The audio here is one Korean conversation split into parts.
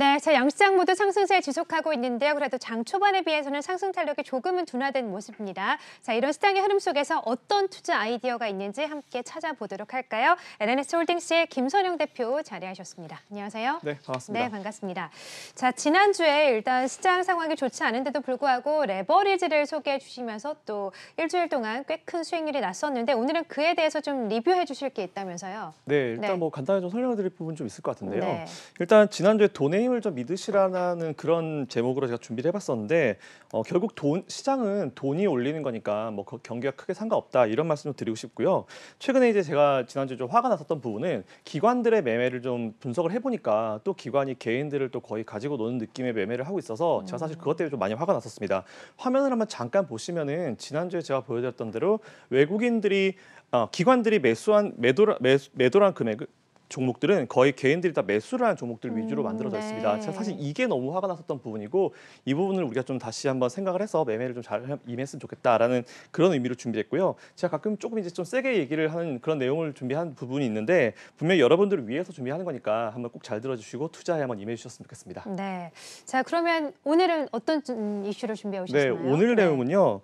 there 자 양시장 모두 상승세 지속하고 있는데요. 그래도 장 초반에 비해서는 상승 탄력이 조금은 둔화된 모습입니다. 자 이런 시장의 흐름 속에서 어떤 투자 아이디어가 있는지 함께 찾아보도록 할까요? LNS 홀딩스의 김선영 대표 자리하셨습니다. 안녕하세요. 네, 반갑습니다. 네, 반갑습니다. 자 지난주에 일단 시장 상황이 좋지 않은데도 불구하고 레버리지를 소개해 주시면서 또 일주일 동안 꽤 큰 수익률이 났었는데 오늘은 그에 대해서 좀 리뷰해 주실 게 있다면서요? 네, 일단 네. 뭐 간단히 좀 설명드릴 을 부분 좀 있을 것 같은데요. 네. 일단 지난주에 돈의 힘을 먼저 믿으시라는 그런 제목으로 제가 준비를 해봤었는데 어, 결국 돈 시장은 돈이 올리는 거니까 뭐 경기가 크게 상관없다 이런 말씀 을 드리고 싶고요. 최근에 이제 제가 지난주 에좀 화가 났었던 부분은 기관들의 매매를 좀 분석을 해보니까 또 기관이 개인들을 또 거의 가지고 노는 느낌의 매매를 하고 있어서 제가 사실 음. 그것 때문에 좀 많이 화가 났었습니다. 화면을 한번 잠깐 보시면은 지난주에 제가 보여드렸던 대로 외국인들이 어, 기관들이 매수한 매도라, 매, 도란 금액 을 종목들은 거의 개인들이 다 매수를 한 종목들 위주로 음, 만들어져 있습니다. 네. 사실 이게 너무 화가 났었던 부분이고 이 부분을 우리가 좀 다시 한번 생각을 해서 매매를 좀 잘 임했으면 좋겠다라는 그런 의미로 준비했고요. 제가 가끔 조금 이제 좀 세게 얘기를 하는 그런 내용을 준비한 부분이 있는데 분명히 여러분들을 위해서 준비하는 거니까 한번 꼭 잘 들어주시고 투자에 한번 임해 주셨으면 좋겠습니다. 네. 자 그러면 오늘은 어떤 이슈를 준비해 네, 오셨나요? 네, 오늘 내용은요.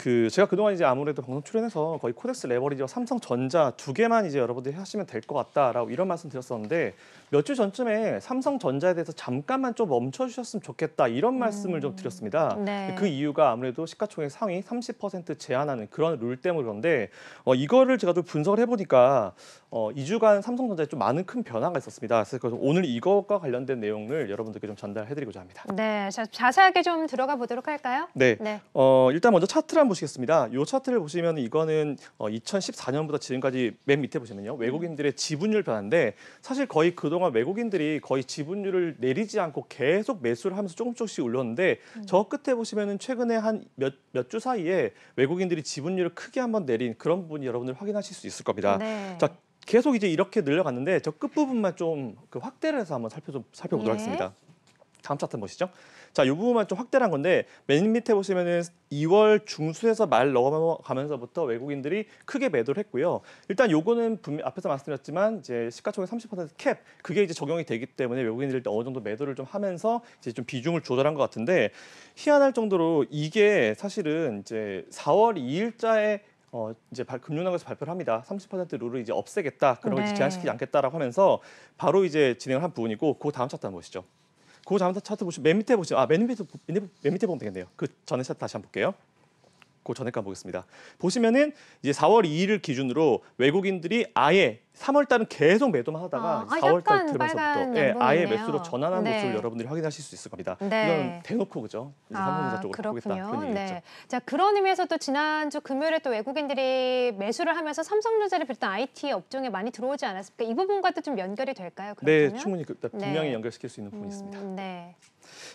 그 제가 그동안 이제 아무래도 방송 출연해서 거의 코덱스 레버리지와 삼성전자 두 개만 이제 여러분들이 하시면 될 것 같다라고 이런 말씀 드렸었는데 몇 주 전쯤에 삼성전자에 대해서 잠깐만 좀 멈춰 주셨으면 좋겠다 이런 음. 말씀을 좀 드렸습니다. 네. 그 이유가 아무래도 시가총액 상위 30% 제한하는 그런 룰 때문에 그런데 어, 이거를 제가 좀 분석을 해보니까 어, 2주간 삼성전자에 좀 많은 큰 변화가 있었습니다. 그래서 오늘 이것과 관련된 내용을 여러분들께 좀 전달해드리고자 합니다. 네, 자, 자세하게 좀 들어가 보도록 할까요? 네. 네. 어, 일단 먼저 차트랑 차트 보시겠습니다. 이 차트를 보시면 이거는 2014년부터 어, 지금까지 맨 밑에 보시면요. 음. 외국인들의 지분율 변화인데 사실 거의 그동안 외국인들이 거의 지분율을 내리지 않고 계속 매수를 하면서 조금 조금씩 올렸는데 음. 저 끝에 보시면은 최근에 한 몇 몇 주 사이에 외국인들이 지분율을 크게 한번 내린 그런 부분 이 여러분들 확인하실 수 있을 겁니다. 네. 자, 계속 이제 이렇게 늘려갔는데 저 끝부분만 좀 그 확대를 해서 한번 살펴 좀 살펴보도록 네. 하겠습니다. 다음 차트 보시죠. 자, 이 부분만 좀 확대한 건데 맨 밑에 보시면은 2월 중순에서 말 넘어가면서부터 외국인들이 크게 매도를 했고요. 일단 요거는 앞에서 말씀드렸지만 이제 시가총액 30%캡 그게 이제 적용이 되기 때문에 외국인들이 어느 정도 매도를 좀 하면서 이제 좀 비중을 조절한 것 같은데 희한할 정도로 이게 사실은 이제 4월 2일자에 어 이제 금융당국에서 발표를 합니다. 30% 룰을 이제 없애겠다. 그런 네. 제한시키지 않겠다라고 하면서 바로 이제 진행을 한 부분이고 그 다음 차트 한번 보시죠. 그 다음 차트 보시면 맨 밑에 보시면 아 맨 밑에 맨 밑에 보면 되겠네요. 그 전에 차트 다시 한번 볼게요. 그전액까 보겠습니다. 보시면은 이제 4월 2일을 기준으로 외국인들이 아예 3월 달은 계속 매도만 하다가 아, 4월 아, 달 들어서부터 예, 아예 매수로 전환한 네. 모습을 여러분들이 확인하실 수 있을 겁니다. 네. 이건 대놓고 그죠? 삼성전자 아, 쪽으로 보겠다 그런 얘기죠. 네. 자 그런 의미에서 또 지난주 금요일에 또 외국인들이 매수를 하면서 삼성전자를 비롯한 IT 업종에 많이 들어오지 않았습니까? 이 부분과도 좀 연결이 될까요? 네, 그렇다면? 네, 충분히 그, 네. 분명히 연결시킬 수 있는 부분이 음, 있습니다. 음, 네.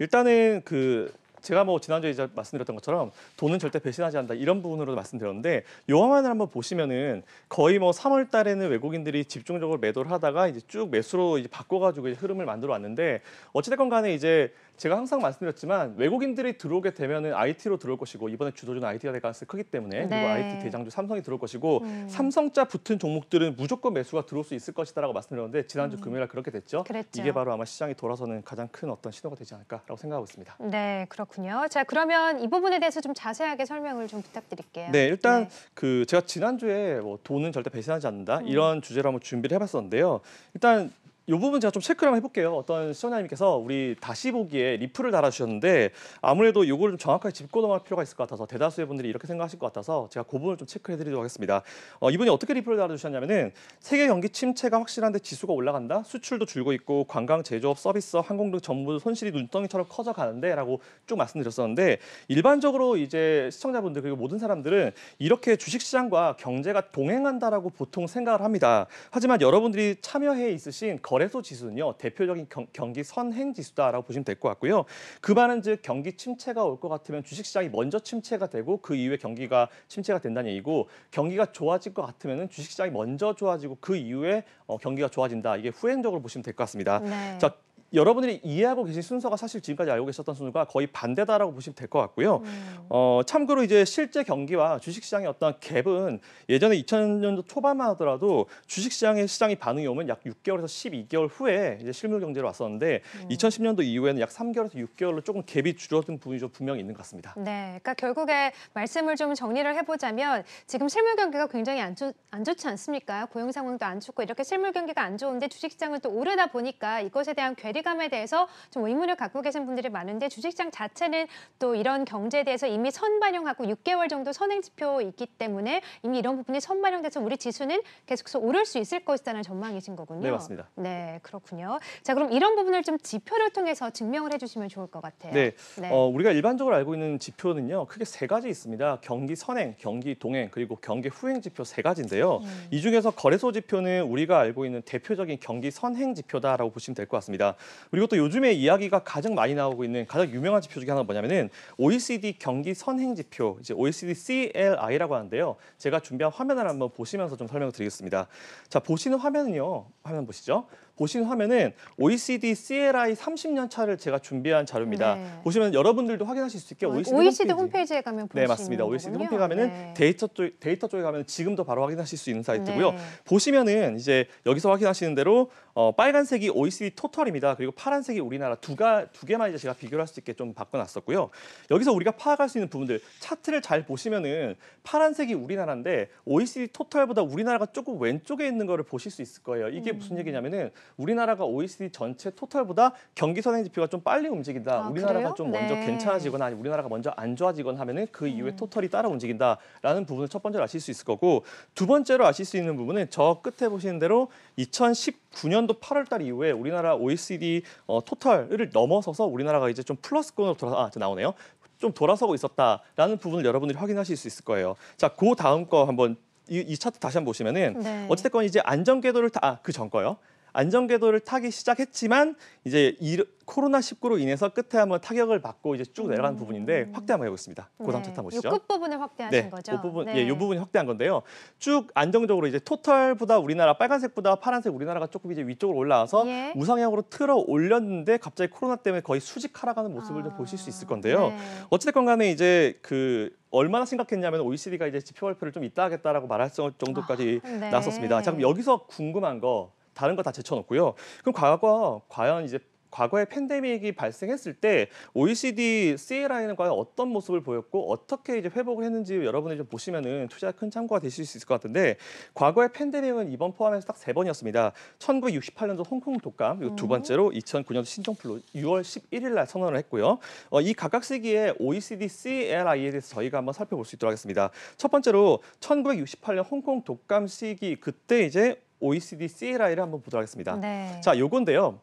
일단은 그 제가 뭐 지난주에 이제 말씀드렸던 것처럼 돈은 절대 배신하지 않는다 이런 부분으로 말씀드렸는데 요 화면을 한번 보시면은 거의 뭐 3월 달에는 외국인들이 집중적으로 매도를 하다가 이제 쭉 매수로 이제 바꿔가지고 이제 흐름을 만들어 왔는데 어찌됐건 간에 이제 제가 항상 말씀드렸지만 외국인들이 들어오게 되면은 IT로 들어올 것이고 이번에 주도주는 IT가 될 가능성이 크기 때문에 네. 그리고 IT 대장주 삼성이 들어올 것이고 음. 삼성자 붙은 종목들은 무조건 매수가 들어올 수 있을 것이다라고 말씀드렸는데 지난주 음. 금요일날 그렇게 됐죠. 그랬죠. 이게 바로 아마 시장이 돌아서는 가장 큰 어떤 신호가 되지 않을까라고 생각하고 있습니다. 네, 그렇군요. 자, 그러면 이 부분에 대해서 좀 자세하게 설명을 좀 부탁드릴게요. 네, 일단 네. 그 제가 지난주에 뭐 돈은 절대 배신하지 않는다 음. 이런 주제로 한번 준비를 해봤었는데요. 일단 이 부분 제가 좀 체크를 한번 해볼게요. 어떤 시청자님께서 우리 다시 보기에 리플을 달아주셨는데 아무래도 이거를 좀 정확하게 짚고 넘어갈 필요가 있을 것 같아서 대다수의 분들이 이렇게 생각하실 것 같아서 제가 그 부분을 좀 체크해드리도록 하겠습니다. 어, 이분이 어떻게 리플을 달아주셨냐면은 세계 경기 침체가 확실한데 지수가 올라간다, 수출도 줄고 있고 관광, 제조업, 서비스 항공 등 전부 손실이 눈덩이처럼 커져가는데라고 쭉 말씀드렸었는데 일반적으로 이제 시청자분들 그리고 모든 사람들은 이렇게 주식시장과 경제가 동행한다라고 보통 생각을 합니다. 하지만 여러분들이 참여해 있으신 거래소 지수는요 대표적인 경, 기 선행 지수다라고 보시면 될 것 같고요. 그 말은 즉 경기 침체가 올 것 같으면 주식시장이 먼저 침체가 되고 그 이후에 경기가 침체가 된다는 얘기고 경기가 좋아질 것 같으면 주식시장이 먼저 좋아지고 그 이후에 어, 경기가 좋아진다. 이게 후행적으로 보시면 될 것 같습니다. 네. 자, 여러분들이 이해하고 계신 순서가 사실 지금까지 알고 계셨던 순서가 거의 반대다라고 보시면 될 것 같고요. 음. 어, 참고로 이제 실제 경기와 주식시장의 어떤 갭은 예전에 2000년도 초반만 하더라도 주식시장의 시장이 반응이 오면 약 6개월에서 12개월 후에 이제 실물 경제로 왔었는데 음. 2010년도 이후에는 약 3개월에서 6개월로 조금 갭이 줄어든 부분이 좀 분명히 있는 것 같습니다. 네, 그러니까 결국에 말씀을 좀 정리를 해보자면 지금 실물 경기가 굉장히 안, 좋, 안 좋지 않습니까? 고용 상황도 안 좋고 이렇게 실물 경기가 안 좋은데 주식시장은 또 오르다 보니까 이것에 대한 괴리 기감에 대해서 좀 의문을 갖고 계신 분들이 많은데 주식장 자체는 또 이런 경제에 대해서 이미 선반영하고 6개월 정도 선행 지표 있기 때문에 이미 이런 부분이 선반영돼서 우리 지수는 계속해서 오를 수 있을 것이라는 전망이신 거군요. 네, 맞습니다. 네, 그렇군요. 자, 그럼 이런 부분을 좀 지표를 통해서 증명을 해주시면 좋을 것 같아요. 네, 네. 어, 우리가 일반적으로 알고 있는 지표는요, 크게 세 가지 있습니다. 경기 선행, 경기 동행, 그리고 경기 후행 지표 세 가지인데요. 음. 이 중에서 거래소 지표는 우리가 알고 있는 대표적인 경기 선행 지표다라고 보시면 될 것 같습니다. 그리고 또 요즘에 이야기가 가장 많이 나오고 있는 가장 유명한 지표 중에 하나가 뭐냐면은 OECD 경기 선행 지표, 이제 OECD CLI라고 하는데요. 제가 준비한 화면을 한번 보시면서 좀 설명을 드리겠습니다. 자, 보시는 화면은요. 화면 보시죠. 보신 화면은 OECD CLI 30년 차를 제가 준비한 자료입니다. 네. 보시면 여러분들도 확인하실 수 있게 OECD, OECD 홈페이지. 에 가면 보시면 네 맞습니다. OECD 거군요. 홈페이지 가면은 네. 데이터 쪽 데이터 쪽에 가면 지금도 바로 확인하실 수 있는 사이트고요. 네. 보시면은 이제 여기서 확인하시는 대로 어, 빨간색이 OECD 토탈입니다 그리고 파란색이 우리나라 두가 두 개만 이제 제가 비교할수 있게 좀 바꿔놨었고요. 여기서 우리가 파악할 수 있는 부분들 차트를 잘 보시면은 파란색이 우리나라인데 OECD 토탈보다 우리나라가 조금 왼쪽에 있는 거를 보실 수 있을 거예요. 이게 음. 무슨 얘기냐면은 우리나라가 OECD 전체 토탈보다 경기 선행 지표가 좀 빨리 움직인다. 아, 우리나라가 그래요? 좀 먼저 네. 괜찮아지거나 아니 우리나라가 먼저 안 좋아지거나 하면은 그 이후에 음. 토탈이 따라 움직인다라는 부분을 첫 번째로 아실 수 있을 거고 두 번째로 아실 수 있는 부분은 저 끝에 보시는 대로 2019년도 8월달 이후에 우리나라 OECD 어, 토탈을 넘어서서 우리나라가 이제 좀 플러스권으로 돌아 아, 나오네요. 좀 돌아서고 있었다라는 부분을 여러분들이 확인하실 수 있을 거예요. 자, 그 다음 거 한번 이, 이 차트 다시 한번 보시면은 네. 어쨌건 이제 안전 궤도를 다 그전 아, 그 거요. 안전 궤도를 타기 시작했지만 이제 코로나 19로 인해서 끝에 한번 타격을 받고 이제 쭉 내려간 음. 부분인데 확대 한번 해보겠습니다. 고담 네. 타 보시죠. 끝 부분을 확대하신 네, 거죠. 부분, 네. 예, 부분이 확대한 건데요. 쭉 안정적으로 이제 토털보다 우리나라 빨간색보다 파란색 우리나라가 조금 이제 위쪽으로 올라와서 예. 우상향으로 틀어 올렸는데 갑자기 코로나 때문에 거의 수직 하락하는 모습을 아. 좀 보실 수 있을 건데요. 아, 네. 어찌됐 간에 이제 그 얼마나 심각했냐면 OECD가 이제 지표 발표를 좀 이따 하겠다라고 말할 정도까지 아, 네. 나왔습니다자 그럼 여기서 궁금한 거 다른 거 다 제쳐놓고요. 그럼 과거 과연 이제 과거에 팬데믹이 발생했을 때 OECD CLI는 과연 어떤 모습을 보였고 어떻게 이제 회복을 했는지 여러분이 좀 보시면은 투자 큰 참고가 되실 수 있을 것 같은데 과거의 팬데믹은 이번 포함해서 딱 세 번이었습니다. 1968년도 홍콩 독감 그리고 두 음. 번째로 2009년도 신종플루 6월 11일 날 선언을 했고요. 어, 이 각각 시기에 OECD CLI에 대해서 저희가 한번 살펴볼 수 있도록 하겠습니다. 첫 번째로 1968년 홍콩 독감 시기 그때 이제 OECD CLI를 한번 보도록 하겠습니다. 네. 자, 요건데요.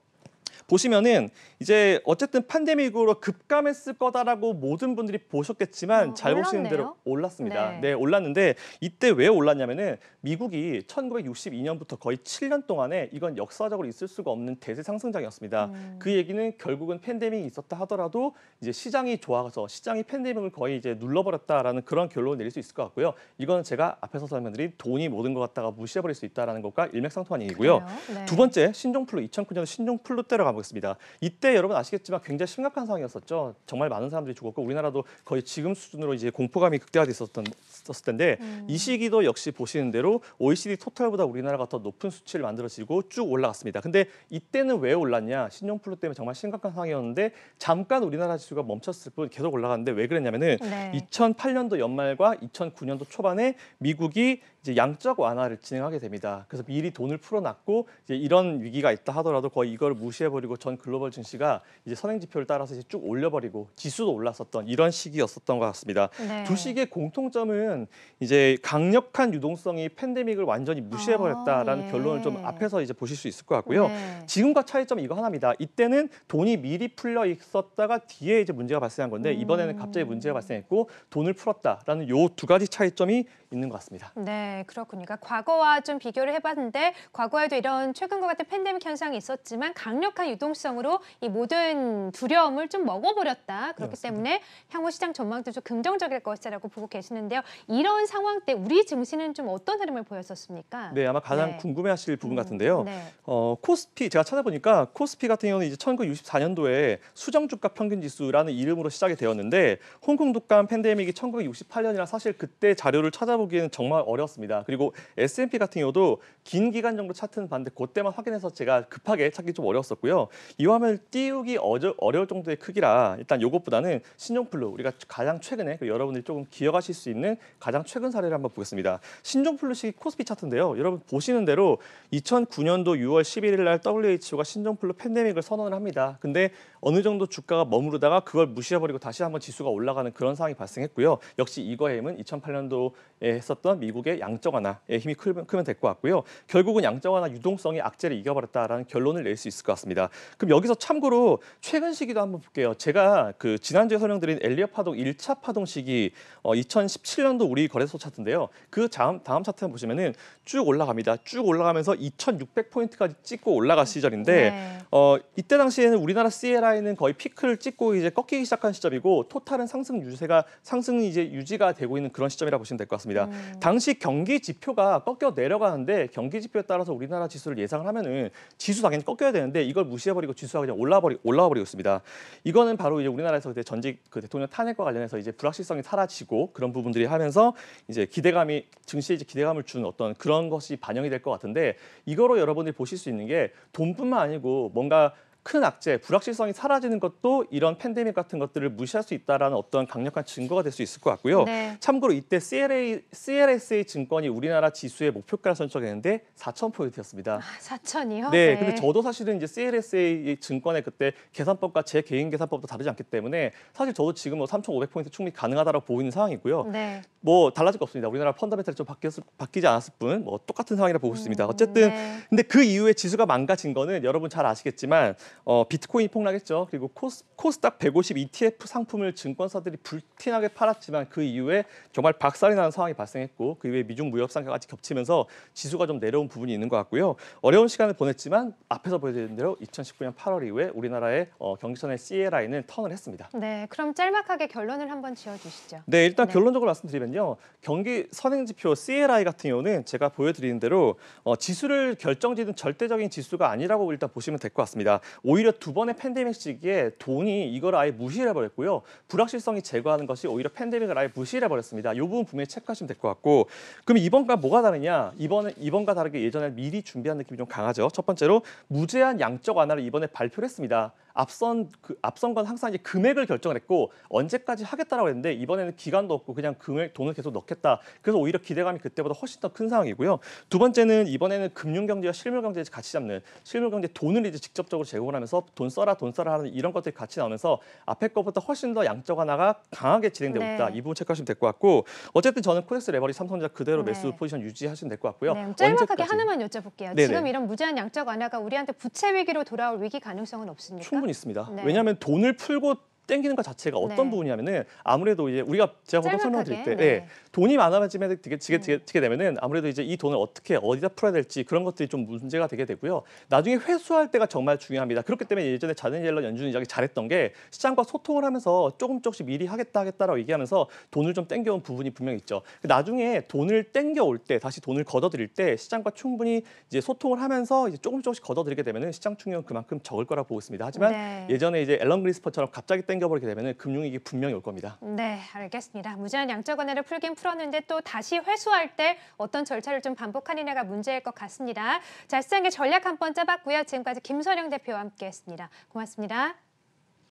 보시면은 이제 어쨌든 팬데믹으로 급감했을 거다라고 모든 분들이 보셨겠지만 어, 잘 보시는 대로 올랐습니다. 네. 네, 올랐는데 이때 왜 올랐냐면은 미국이 1962년부터 거의 7년 동안에 이건 역사적으로 있을 수가 없는 대세 상승장이었습니다. 음. 그 얘기는 결국은 팬데믹이 있었다 하더라도 이제 시장이 좋아서 시장이 팬데믹을 거의 이제 눌러버렸다라는 그런 결론을 내릴 수 있을 것 같고요. 이건 제가 앞에서 설명드린 돈이 모든 것 같다가 무시해버릴 수 있다라는 것과 일맥상통한 얘기고요. 네. 두 번째 신종플루 2009년 신종플루 때로 가보겠습니다. 나오습니다 이때 여러분 아시겠지만 굉장히 심각한 상황이었었죠. 정말 많은 사람들이 죽었고 우리나라도 거의 지금 수준으로 이제 공포감이 극대화됐었던 썼을 텐데 음. 이 시기도 역시 보시는 대로 OECD 토탈보다 우리나라가 더 높은 수치를 만들어지고 쭉 올라갔습니다. 근데 이때는 왜 올랐냐? 신용플루 때문에 정말 심각한 상황이었는데 잠깐 우리나라 지수가 멈췄을 뿐 계속 올라갔는데 왜 그랬냐면은 네. 2008년도 연말과 2009년도 초반에 미국이 이제 양적 완화를 진행하게 됩니다. 그래서 미리 돈을 풀어놨고 이제 이런 위기가 있다 하더라도 거의 이걸 무시해버리고 그리고 전 글로벌 증시가 이제 선행 지표를 따라서 이제 쭉 올려버리고 지수도 올랐었던 이런 시기였었던 것 같습니다. 네. 두 시기의 공통점은 이제 강력한 유동성이 팬데믹을 완전히 무시해버렸다라는 아, 예. 결론을 좀 앞에서 이제 보실 수 있을 것 같고요. 네. 지금과 차이점은 이거 하나입니다. 이때는 돈이 미리 풀려 있었다가 뒤에 이제 문제가 발생한 건데 음. 이번에는 갑자기 문제가 발생했고 돈을 풀었다라는 요두 가지 차이점이 있는 것 같습니다. 네, 그렇군요. 그러니까 과거와 좀 비교를 해봤는데 과거에도 이런 최근과 같은 팬데믹 현상이 있었지만 강력한 유동성으로 이 모든 두려움을 좀 먹어버렸다. 그렇기 네, 때문에 향후 시장 전망도 좀 긍정적일 것이라고 보고 계시는데요. 이런 상황 때 우리 증시는 좀 어떤 흐름을 보였었습니까? 네, 아마 가장 네. 궁금해하실 부분 음, 같은데요. 음, 네. 어, 코스피 제가 찾아보니까 코스피 같은 경우는 이제 1964년도에 수정 주가 평균 지수라는 이름으로 시작이 되었는데 홍콩 독감 팬데믹이 1968년이라 사실 그때 자료를 찾아보 찾아보기는 정말 어렵습니다. 그리고 S&P 같은 경우도 긴 기간 정도 차트는 봤는데 그때만 확인해서 제가 급하게 찾기 좀 어려웠었고요. 이 화면을 띄우기 어려, 어려울 정도의 크기라 일단 이것보다는 신종플루 우리가 가장 최근에 여러분들이 조금 기억하실 수 있는 가장 최근 사례를 한번 보겠습니다. 신종플루식 코스피 차트인데요. 여러분 보시는 대로 2009년도 6월 11일 날 WHO가 신종플루 팬데믹을 선언을 합니다. 근데 어느 정도 주가가 머무르다가 그걸 무시해버리고 다시 한번 지수가 올라가는 그런 상황이 발생했고요. 역시 이거의 힘은 2008년도에 했었던 미국의 양적 완화의 힘이 크면, 크면 될 것 같고요. 결국은 양적 완화 유동성이 악재를 이겨버렸다라는 결론을 낼 수 있을 것 같습니다. 그럼 여기서 참고로 최근 시기도 한번 볼게요. 제가 그 지난주에 설명드린 엘리어 파동 1차 파동 시기 어, 2017년도 우리 거래소 차트인데요. 그 다음, 다음 차트 한번 보시면은 쭉 올라갑니다. 쭉 올라가면서 2,600포인트까지 찍고 올라간 시절인데 네. 어, 이때 당시에는 우리나라 CLI 시가에는 거의 피크를 찍고 이제 꺾이기 시작한 시점이고 토탈은 상승 유세가 상승 이제 유지가 되고 있는 그런 시점이라 보시면 될 것 같습니다. 음. 당시 경기 지표가 꺾여 내려가는데 경기 지표에 따라서 우리나라 지수를 예상을 하면은 지수 당연히 꺾여야 되는데 이걸 무시해버리고 지수가 그냥 올라버리 올라버리고 와 있습니다. 이거는 바로 이제 우리나라에서 그 전직 그 대통령 탄핵과 관련해서 이제 불확실성이 사라지고 그런 부분들이 하면서 이제 기대감이 증시에 이제 기대감을 주는 어떤 그런 것이 반영이 될 것 같은데 이거로 여러분들이 보실 수 있는 게 돈뿐만 아니고 뭔가 큰 악재, 불확실성이 사라지는 것도 이런 팬데믹 같은 것들을 무시할 수 있다라는 어떤 강력한 증거가 될 수 있을 것 같고요. 네. 참고로 이때 CLA, CLSA 증권이 우리나라 지수의 목표가를 선정했는데 4천 포인트였습니다. 아, 4천이요? 네, 네, 근데 저도 사실은 이제 CLSA 증권의 그때 계산법과 제 개인 계산법도 다르지 않기 때문에 사실 저도 지금 뭐3,500 포인트 충분히 가능하다고 보이는 상황이고요. 네. 뭐 달라질 거 없습니다. 우리나라 펀더멘탈이 좀 바뀌었, 을 바뀌지 않았을 뿐 뭐 똑같은 상황이라 고 보고 있습니다. 음, 어쨌든 네. 근데 그 이후에 지수가 망가진 거는 여러분 잘 아시겠지만 어, 비트코인 이 폭락했죠. 그리고 코스, 코스닥 150 ETF 상품을 증권사들이 불티나게 팔았지만 그 이후에 정말 박살이 나는 상황이 발생했고 그 이후에 미중 무역 상가까지 겹치면서 지수가 좀 내려온 부분이 있는 것 같고요. 어려운 시간을 보냈지만 앞에서 보여드린 대로 2019년 8월 이후에 우리나라의 어, 경기선의 CLI는 턴을 했습니다. 네, 그럼 짤막하게 결론을 한번 지어주시죠. 네, 일단 네. 결론적으로 말씀드리면요. 경기 선행지표 CLI 같은 경우는 제가 보여드리는 대로 어, 지수를 결정짓는 절대적인 지수가 아니라고 일단 보시면 될 것 같습니다. 오히려 두 번의 팬데믹 시기에 돈이 이걸 아예 무시해 를 버렸고요. 불확실성이 제거하는 것이 오히려 팬데믹을 아예 무시해 버렸습니다. 이 부분 분명히 체크하시면 될 것 같고 그럼 이번과 뭐가 다르냐? 이번 이번과 다르게 예전에 미리 준비한 느낌이 좀 강하죠. 첫 번째로 무제한 양적 완화를 이번에 발표를 했습니다. 앞선 그 앞선 건 항상 이제 금액을 결정을 했고 언제까지 하겠다라고 했는데 이번에는 기간도 없고 그냥 금액 돈을 계속 넣겠다. 그래서 오히려 기대감이 그때보다 훨씬 더 큰 상황이고요. 두 번째는 이번에는 금융 경제와 실물 경제를 같이 잡는 실물 경제 돈을 이제 직접적으로 제공을 하면서 돈 써라 돈 써라 하는 이런 것들이 같이 나오면서 앞에 것보다 훨씬 더 양적 하나가 강하게 진행되고 있다. 네. 이 부분 체크하시면 될 것 같고 어쨌든 저는 코덱스 레버리 삼성자 그대로 네. 매수 포지션 유지하시면 될 것 같고요. 네, 짧막하게 하나만 여쭤볼게요. 네네. 지금 이런 무제한 양적 하나가 우리한테 부채 위기로 돌아올 위기 가능성은 없습니까? 충분히 있습니다. 네. 왜냐하면 돈을 풀고 땡기는 것 자체가 어떤 네. 부분이냐면은 아무래도 이제 우리가 제가 보통 설명드릴 때 네. 네. 돈이 많아지면 되게 지게 되게, 네. 되게 되면은 아무래도 이제 이 돈을 어떻게 어디다 풀어야 될지 그런 것들이 좀 문제가 되게 되고요. 나중에 회수할 때가 정말 중요합니다. 그렇기 때문에 예전에 자든 젤런 연준 이장기 잘했던 게 시장과 소통을 하면서 조금 조금씩 미리 하겠다 하겠다라고 얘기하면서 돈을 좀 땡겨온 부분이 분명 히 있죠. 그 나중에 돈을 땡겨올 때 다시 돈을 걷어들일 때 시장과 충분히 이제 소통을 하면서 이제 조금 조금씩 걷어들이게 되면은 시장 충격 은 그만큼 적을 거라 고 보고 있습니다. 하지만 네. 예전에 이제 앨런 그리스퍼처럼 갑자기 땡 생겨버리게 되면 금융위기 분명히 올 겁니다. 네, 알겠습니다. 무제한 양적완화를 풀긴 풀었는데 또 다시 회수할 때 어떤 절차를 좀 반복하느냐가 문제일 것 같습니다. 자, 시장의 전략 한번 짜봤고요. 지금까지 김선영 대표와 함께했습니다. 고맙습니다.